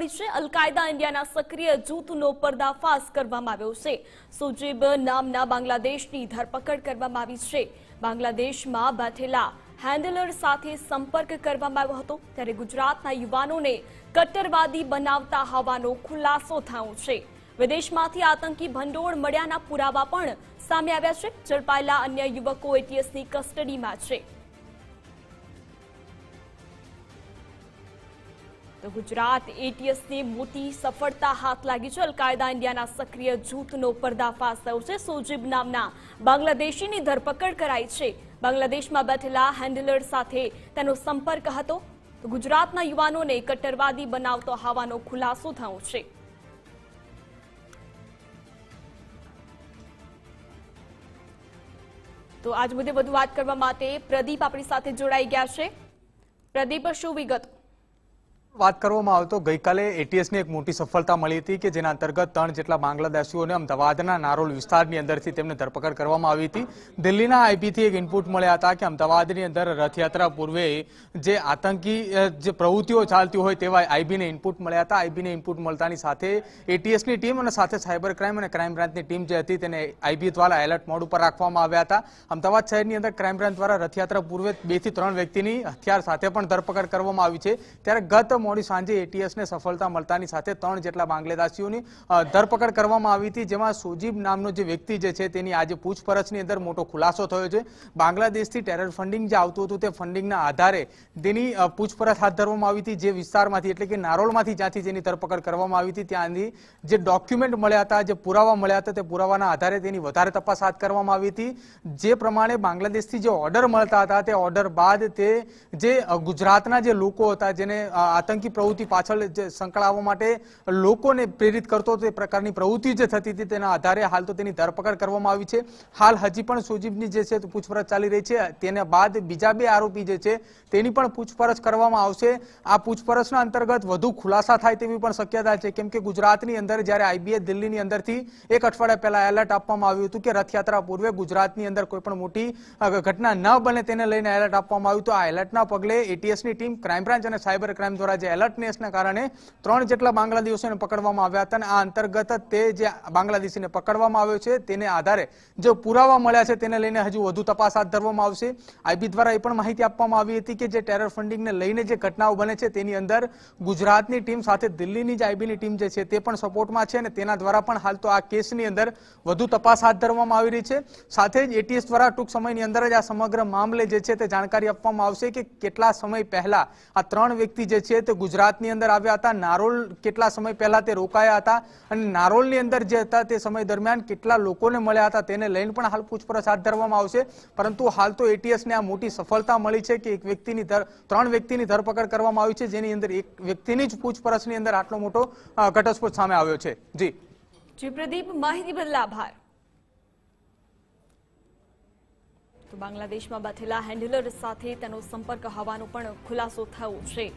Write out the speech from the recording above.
al Qaeda ઇન્ડિયાના સક્રિય જૂથનો પર્દાફાશ કરવામાં આવ્યો છે સુજીબ નામના બાંગ્લાદેશની ધરપકડ કરવામાં આવી છે બાંગ્લાદેશમાં બેઠેલા હેન્ડલર સાથે સંપર્ક કરવામાં આવ્યો હતો ત્યારે ગુજરાતના યુવાનોને કટ્ટરવાદી બનાવતા હોવાનો ખુલાસો થયો છે વિદેશમાંથી આતંકી ભંડોળ મળ્યાના પુરાવા પણ સામે આવ્યા છે ઝડપાયેલા અન્ય યુવકો એટીએસની કસ્ટડીમાં છે તો ગુજરાત એટીએસને મોટી સફળતા હાથ લાગી છે અલકાયદા ઇન્ડિયાના સક્રિય જૂથનો પર્દાફાશ થયો છે સોજીબ નામના બાંગ્લાદેશીની ધરપકડ કરાઈ છે બાંગ્લાદેશમાં બેઠેલા હેન્ડલર સાથે તેનો સંપર્ક હતો તો ગુજરાતના યુવાનોને કટ્ટરવાદી બનાવતો હોવાનો ખુલાસો થયો છે તો આજ મુદ્દે વધુ વાત કરવા માટે પ્રદીપ આપણી સાથે જોડાઈ ગયા છે પ્રદીપ શું વિગત વાત કરવામાં આવે તો ગઈકાલે એટીએસની એક મોટી સફળતા મળી હતી કે જેના અંતર્ગત ત્રણ જેટલા બાંગ્લાદેશીઓને અમદાવાદના નારોલ વિસ્તારની અંદરથી તેમને ધરપકડ કરવામાં આવી હતી દિલ્હીના આઈબીથી એક ઇનપુટ મળ્યા હતા કે અમદાવાદની અંદર રથયાત્રા પૂર્વે જે આતંકી જે પ્રવૃત્તિઓ ચાલતી હોય તેવા આઈબીને ઇનપુટ મળ્યા હતા આઈબીને ઇનપુટ મળતાની સાથે એટીએસની ટીમ અને સાથે સાયબર ક્રાઇમ અને ક્રાઇમ બ્રાન્ચની ટીમ જે હતી તેને આઈબી દ્વારા એલર્ટ મોડ ઉપર રાખવામાં આવ્યા હતા અમદાવાદ શહેરની અંદર ક્રાઇમ બ્રાન્ચ દ્વારા રથયાત્રા પૂર્વે બેથી ત્રણ વ્યક્તિની હથિયાર સાથે પણ ધરપકડ કરવામાં આવી છે ત્યારે ગત મોડી સાંજે એટીએસને સફળતા મળતાની સાથે ત્રણ જેટલા બાંગ્લાદેશીઓની ધરપકડ કરવામાં આવી હતી જેમાં સુજીબ નામનો જે વ્યક્તિ જે છે તેની આજે પૂછપરછની અંદર મોટો ખુલાસો થયો છે બાંગ્લાદેશથી ટેરર ફંડિંગ જે આવતું હતું તે ફંડિંગના આધારે તેની પૂછપરછ હાથ ધરવામાં આવી હતી જે વિસ્તારમાંથી એટલે કે નારોલમાંથી જ્યાંથી જેની ધરપકડ કરવામાં આવી હતી ત્યાંની જે ડોક્યુમેન્ટ મળ્યા હતા જે પુરાવા મળ્યા હતા તે પુરાવાના આધારે તેની વધારે તપાસ હાથ કરવામાં આવી હતી જે પ્રમાણે બાંગ્લાદેશથી જે ઓર્ડર મળતા હતા તે ઓર્ડર બાદ તે જે ગુજરાતના જે લોકો હતા જેને આ આતંકી પ્રવૃત્તિ પાછળ સંકળાવવા માટે લોકોને પ્રેરિત કરતો તે પ્રકારની પ્રવૃત્તિ જે થતી હતી તેના આધારે હાલ તો તેની ધરપકડ કરવામાં આવી છે હાલ હજી પણ સુજીબની જે છે પૂછપરછ ચાલી રહી છે તેના બાદ બીજા બે આરોપી જે છે તેની પણ પૂછપરછ કરવામાં આવશે આ પૂછપરછના અંતર્ગત વધુ ખુલાસા થાય તેવી પણ શક્યતા છે કેમ કે ગુજરાતની અંદર જ્યારે આઈબીએ દિલ્હીની અંદરથી એક અઠવાડિયા પહેલા એલર્ટ આપવામાં આવ્યું હતું કે રથયાત્રા પૂર્વે ગુજરાતની અંદર કોઈ પણ મોટી ઘટના ન બને તેને લઈને એલર્ટ આપવામાં આવ્યું તો આ એલર્ટના પગલે એટીએસની ટીમ ક્રાઇમ બ્રાન્ચ અને સાયબર ક્રાઇમ દ્વારા જે એલર્ટનેસના કારણે ત્રણ જેટલા બાંગ્લાદેશીઓને પકડવામાં આવ્યા હતા અને આ અંતર્ગત તે જે બાંગ્લાદેશીને પકડવામાં આવ્યો છે તેને આધારે જે પુરાવા મળ્યા છે તેને લઈને હજુ વધુ તપાસ હાથ ધરવામાં આવશે આઈબી દ્વારા એ પણ માહિતી આપવામાં આવી હતી કે જે ટેરર ફંડિંગને લઈને જે ઘટનાઓ બને છે તેની અંદર ગુજરાતની ટીમ સાથે દિલ્હીની જે આઈબીની ટીમ જે છે તે પણ સપોર્ટમાં છે અને તેના દ્વારા પણ હાલ તો આ કેસની અંદર વધુ તપાસ હાથ ધરવામાં આવી રહી છે સાથે જ એટીએસ દ્વારા ટૂંક સમયની અંદર જ આ સમગ્ર મામલે જે છે તે જાણકારી આપવામાં આવશે કે કેટલા સમય પહેલા આ ત્રણ વ્યક્તિ જે છે તે ગુજરાતની અંદર આવ્યા હતા નારોલ કેટલા સમય પહેલા તે રોકાયા હતા અને નારોલની અંદર જે હતા તે સમય દરમિયાન કેટલા લોકોને મળ્યા હતા તેને લઈને પણ હાલ પૂછપરછ હાથ ધરવામાં આવશે પરંતુ હાલ તો એટીએસને આ મોટી સફળતા મળી છે કે એક વ્યક્તિની ત્રણ વ્યક્તિની ધરપકડ કરવામાં આવી છે જેની અંદર એક વ્યક્તિની જ પૂછપરછની અંદર આટલો મોટો ઘટસ્ફોટ સામે આવ્યો છે જી જી પ્રદીપ માહિતી બદલ આભાર તો બાંગ્લાદેશમાં બેઠેલા હેન્ડલર સાથે તેનો સંપર્ક હોવાનો પણ ખુલાસો થયો છે